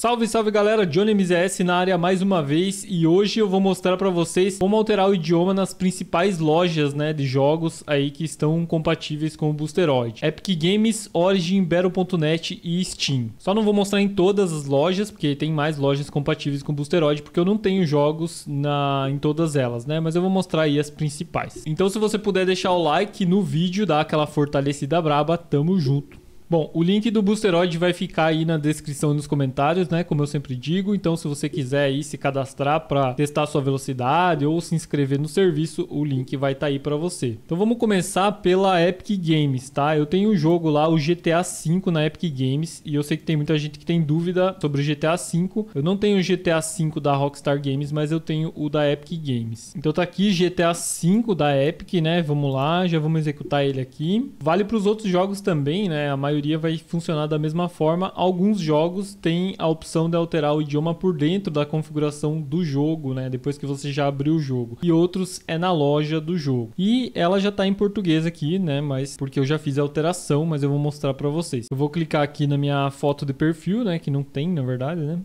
Salve, salve galera, Johnny MZS na área mais uma vez e hoje eu vou mostrar para vocês como alterar o idioma nas principais lojas né, de jogos aí que estão compatíveis com o Boosteroid. Epic Games, Origin, Battle.net e Steam. Só não vou mostrar em todas as lojas, porque tem mais lojas compatíveis com o Boosteroid, porque eu não tenho jogos na, em todas elas, né? Mas eu vou mostrar aí as principais. Então se você puder deixar o like no vídeo, dá aquela fortalecida braba, tamo junto. Bom, o link do Boosteroid vai ficar aí na descrição e nos comentários, né? Como eu sempre digo. Então, se você quiser aí se cadastrar para testar sua velocidade ou se inscrever no serviço, o link vai estar tá aí para você. Então, vamos começar pela Epic Games, tá? Eu tenho um jogo lá, o GTA V na Epic Games, e eu sei que tem muita gente que tem dúvida sobre o GTA V. Eu não tenho o GTA V da Rockstar Games, mas eu tenho o da Epic Games. Então, tá aqui GTA V da Epic, né? Vamos lá, já vamos executar ele aqui. Vale para os outros jogos também, né? A maioria maioria vai funcionar da mesma forma. Alguns jogos têm a opção de alterar o idioma por dentro da configuração do jogo, né? Depois que você já abriu o jogo. E outros é na loja do jogo. E ela já está em português aqui, né? Mas porque eu já fiz a alteração, mas eu vou mostrar para vocês. Eu vou clicar aqui na minha foto de perfil, né? Que não tem, na verdade, né?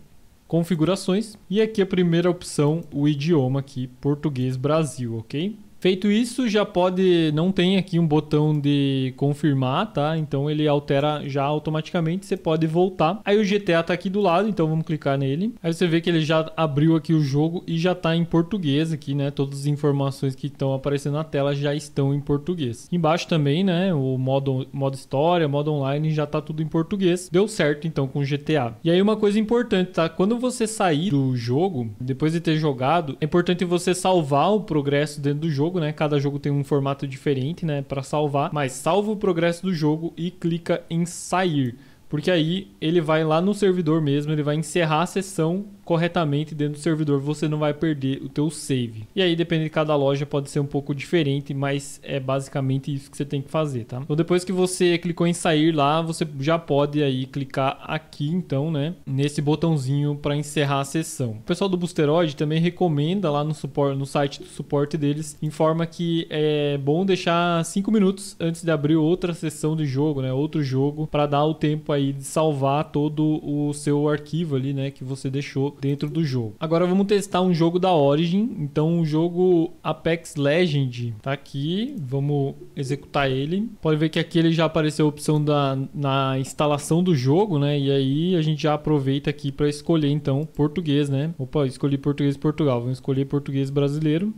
Configurações. E aqui a primeira opção, o idioma aqui, português Brasil, ok? Feito isso, já pode. Não tem aqui um botão de confirmar, tá? Então ele altera já automaticamente. Você pode voltar. Aí o GTA tá aqui do lado, então vamos clicar nele. Aí você vê que ele já abriu aqui o jogo e já tá em português aqui, né? Todas as informações que estão aparecendo na tela já estão em português. Embaixo também, né? O modo, modo história, modo online já tá tudo em português. Deu certo então com o GTA. E aí uma coisa importante, tá? Quando você sair do jogo, depois de ter jogado, é importante você salvar o progresso dentro do jogo jogo, né? Cada jogo tem um formato diferente, né, para salvar, mas salva o progresso do jogo e clica em sair. Porque aí ele vai lá no servidor mesmo, ele vai encerrar a sessão corretamente dentro do servidor, você não vai perder o teu save. E aí, dependendo de cada loja, pode ser um pouco diferente, mas é basicamente isso que você tem que fazer, tá? Então, depois que você clicou em sair lá, você já pode aí clicar aqui, então, né? Nesse botãozinho para encerrar a sessão. O pessoal do Boosteroid também recomenda lá no, suporte, no site do suporte deles, informa que é bom deixar 5 minutos antes de abrir outra sessão de jogo, né? Outro jogo, para dar o tempo aí de salvar todo o seu arquivo ali, né? Que você deixou dentro do jogo. Agora vamos testar um jogo da Origin. Então o jogo Apex Legend tá aqui. Vamos executar ele. Pode ver que aqui ele já apareceu a opção da na instalação do jogo, né? E aí a gente já aproveita aqui para escolher então português, né? Opa, escolhi português Portugal. Vamos escolher português brasileiro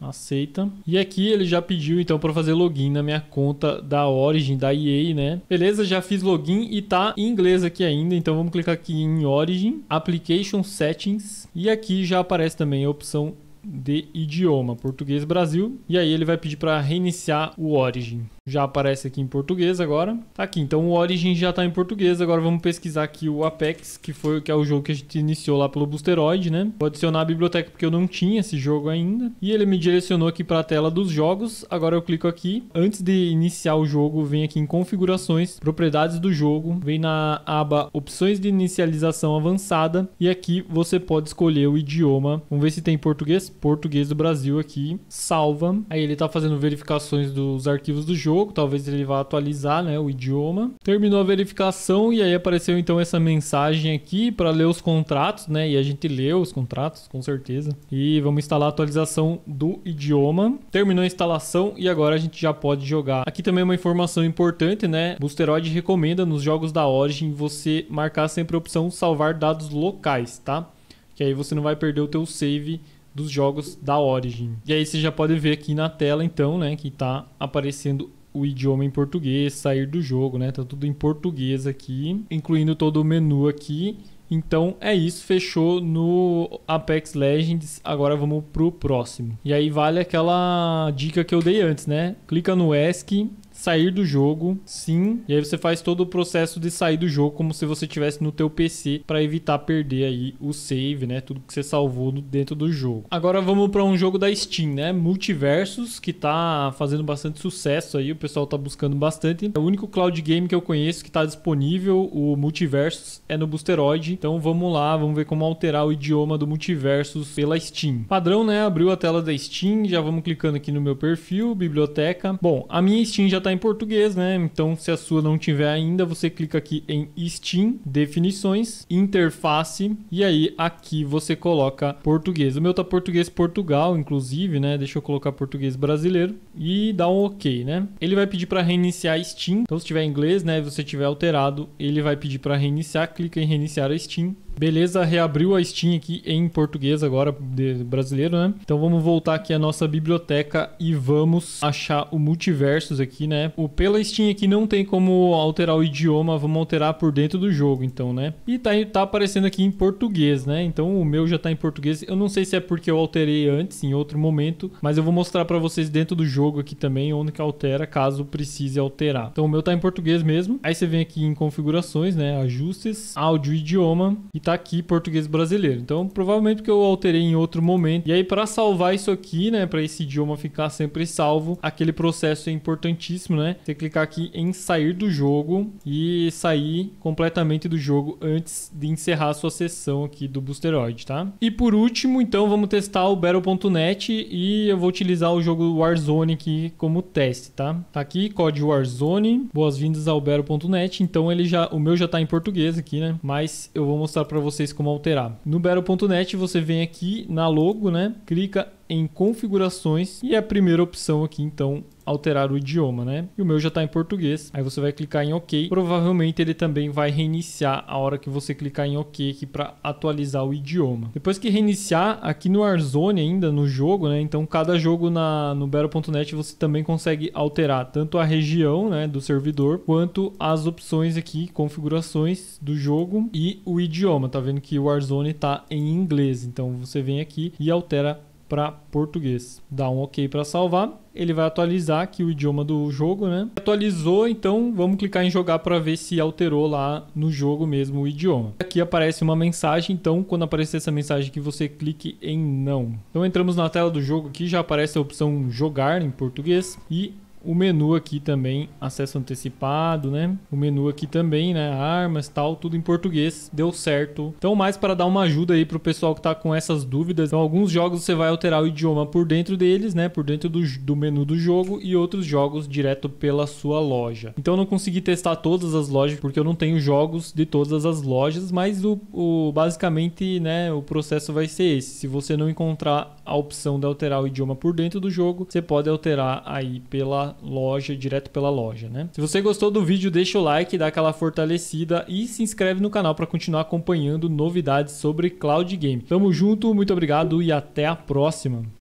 aceita. E aqui ele já pediu então para fazer login na minha conta da Origin da EA, né? Beleza, já fiz login e tá em inglês aqui ainda, então vamos clicar aqui em Origin, Application Settings e aqui já aparece também a opção de idioma, português Brasil, e aí ele vai pedir para reiniciar o Origin já aparece aqui em português agora. Tá aqui, então o Origin já tá em português. Agora vamos pesquisar aqui o Apex, que foi que é o jogo que a gente iniciou lá pelo Boosteroid, né? Vou adicionar a biblioteca porque eu não tinha esse jogo ainda. E ele me direcionou aqui para a tela dos jogos. Agora eu clico aqui. Antes de iniciar o jogo, vem aqui em configurações, propriedades do jogo, vem na aba opções de inicialização avançada e aqui você pode escolher o idioma. Vamos ver se tem português. Português do Brasil aqui. Salva. Aí ele tá fazendo verificações dos arquivos do jogo jogo, talvez ele vá atualizar né, o idioma. Terminou a verificação e aí apareceu então essa mensagem aqui para ler os contratos, né? E a gente leu os contratos, com certeza. E vamos instalar a atualização do idioma. Terminou a instalação e agora a gente já pode jogar. Aqui também é uma informação importante, né? Boosteroid recomenda nos jogos da Origin você marcar sempre a opção salvar dados locais, tá? Que aí você não vai perder o teu save dos jogos da Origin. E aí você já pode ver aqui na tela então, né, que está aparecendo o idioma em português, sair do jogo, né? Tá tudo em português aqui, incluindo todo o menu aqui. Então é isso, fechou no Apex Legends. Agora vamos pro próximo. E aí vale aquela dica que eu dei antes, né? Clica no ESC sair do jogo, sim. E aí você faz todo o processo de sair do jogo como se você tivesse no teu PC para evitar perder aí o save, né? Tudo que você salvou dentro do jogo. Agora vamos para um jogo da Steam, né? Multiversus, que tá fazendo bastante sucesso aí, o pessoal tá buscando bastante. É o único cloud game que eu conheço que tá disponível, o Multiversus, é no Boosteroid. Então vamos lá, vamos ver como alterar o idioma do Multiversus pela Steam. Padrão, né? Abriu a tela da Steam, já vamos clicando aqui no meu perfil, biblioteca. Bom, a minha Steam já tá está em português, né? Então, se a sua não tiver ainda, você clica aqui em Steam, definições, interface e aí aqui você coloca português. O meu está português Portugal, inclusive, né? Deixa eu colocar português brasileiro e dá um OK, né? Ele vai pedir para reiniciar a Steam. Então, se tiver inglês, né, você tiver alterado, ele vai pedir para reiniciar, clica em reiniciar a Steam Beleza, reabriu a Steam aqui em português agora, de brasileiro, né? Então vamos voltar aqui à nossa biblioteca e vamos achar o Multiversos aqui, né? O pela Steam aqui não tem como alterar o idioma, vamos alterar por dentro do jogo, então, né? E tá, tá aparecendo aqui em português, né? Então o meu já tá em português. Eu não sei se é porque eu alterei antes, em outro momento, mas eu vou mostrar para vocês dentro do jogo aqui também onde que altera, caso precise alterar. Então o meu tá em português mesmo. Aí você vem aqui em configurações, né? Ajustes, áudio, idioma e tá tá aqui português brasileiro. Então, provavelmente que eu alterei em outro momento. E aí, para salvar isso aqui, né, para esse idioma ficar sempre salvo, aquele processo é importantíssimo, né? Você clicar aqui em sair do jogo e sair completamente do jogo antes de encerrar a sua sessão aqui do Boosteroid, tá? E por último, então, vamos testar o Battle.net e eu vou utilizar o jogo Warzone aqui como teste, tá? Tá aqui, código Warzone, boas-vindas ao Battle.net. Então, ele já, o meu já tá em português aqui, né? Mas eu vou mostrar para para vocês como alterar. No Battle.net você vem aqui na logo, né? Clica em configurações e a primeira opção aqui então alterar o idioma, né? E o meu já está em português. Aí você vai clicar em OK. Provavelmente ele também vai reiniciar a hora que você clicar em OK aqui para atualizar o idioma. Depois que reiniciar, aqui no Warzone ainda, no jogo, né? Então cada jogo na, no Battle.net você também consegue alterar tanto a região né, do servidor, quanto as opções aqui, configurações do jogo e o idioma. Tá vendo que o Warzone está em inglês. Então você vem aqui e altera para português. Dá um OK para salvar. Ele vai atualizar aqui o idioma do jogo, né? Atualizou, então vamos clicar em jogar para ver se alterou lá no jogo mesmo o idioma. Aqui aparece uma mensagem, então quando aparecer essa mensagem que você clique em não. Então entramos na tela do jogo aqui, já aparece a opção jogar em português e o menu aqui também, acesso antecipado, né? O menu aqui também, né? Armas, tal, tudo em português, deu certo. Então, mais para dar uma ajuda aí pro pessoal que tá com essas dúvidas. Então, alguns jogos você vai alterar o idioma por dentro deles, né? Por dentro do, do menu do jogo e outros jogos direto pela sua loja. Então, eu não consegui testar todas as lojas porque eu não tenho jogos de todas as lojas, mas o, o basicamente, né? O processo vai ser esse. Se você não encontrar a opção de alterar o idioma por dentro do jogo, você pode alterar aí pela loja, direto pela loja, né? Se você gostou do vídeo, deixa o like, dá aquela fortalecida e se inscreve no canal para continuar acompanhando novidades sobre cloud game. Tamo junto, muito obrigado e até a próxima.